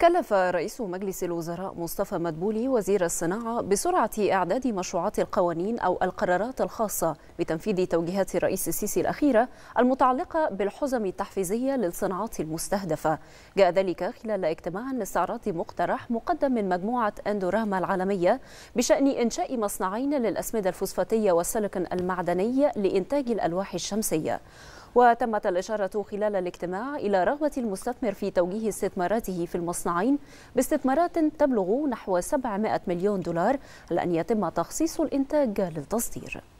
كلف رئيس مجلس الوزراء مصطفى مدبولي وزير الصناعة بسرعة إعداد مشروعات القوانين أو القرارات الخاصة بتنفيذ توجيهات الرئيس السيسي الأخيرة المتعلقة بالحزم التحفيزية للصناعات المستهدفة جاء ذلك خلال اجتماع لاستعراض مقترح مقدم من مجموعة أندوراما العالمية بشأن إنشاء مصنعين للأسمدة الفوسفاتية والسيليكون المعدني لإنتاج الألواح الشمسية وتمت الإشارة خلال الاجتماع إلى رغبة المستثمر في توجيه استثماراته في المصنعين باستثمارات تبلغ نحو 700 مليون دولار لأن يتم تخصيص الإنتاج للتصدير